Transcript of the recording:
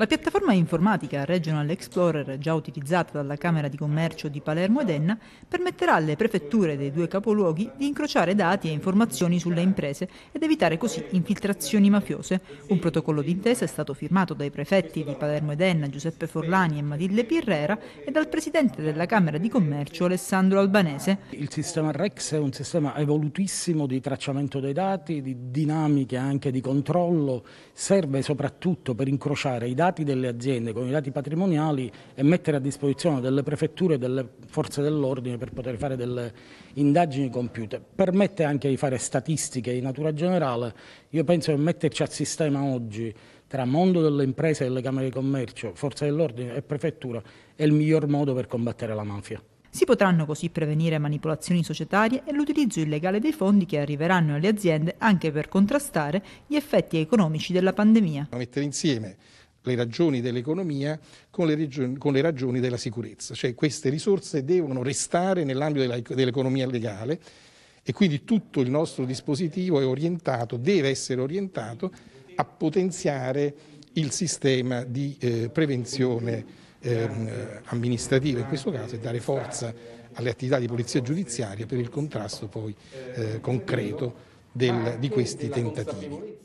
La piattaforma informatica Regional Explorer, già utilizzata dalla Camera di Commercio di Palermo ed Enna, permetterà alle prefetture dei due capoluoghi di incrociare dati e informazioni sulle imprese ed evitare così infiltrazioni mafiose. Un protocollo d'intesa è stato firmato dai prefetti di Palermo ed Enna, Giuseppe Forlani e Madille Pirrera, e dal presidente della Camera di Commercio Alessandro Albanese. Il sistema REX è un sistema evolutissimo di tracciamento dei dati, di dinamiche anche di controllo, serve soprattutto per incrociare i dati dati delle aziende, con i dati patrimoniali e mettere a disposizione delle prefetture e delle forze dell'ordine per poter fare delle indagini compiute. Permette anche di fare statistiche di natura generale. Io penso che metterci a sistema oggi tra mondo delle imprese, delle camere di commercio, forze dell'ordine e prefettura è il miglior modo per combattere la mafia. Si potranno così prevenire manipolazioni societarie e l'utilizzo illegale dei fondi che arriveranno alle aziende anche per contrastare gli effetti economici della pandemia. Mettere insieme le ragioni dell'economia con le, con le, ragioni della sicurezza, cioè queste risorse devono restare nell'ambito dell'economia legale e quindi tutto il nostro dispositivo è orientato, deve essere orientato a potenziare il sistema di eh, prevenzione eh, amministrativa in questo caso e dare forza alle attività di polizia giudiziaria per il contrasto poi eh, concreto del, di questi tentativi.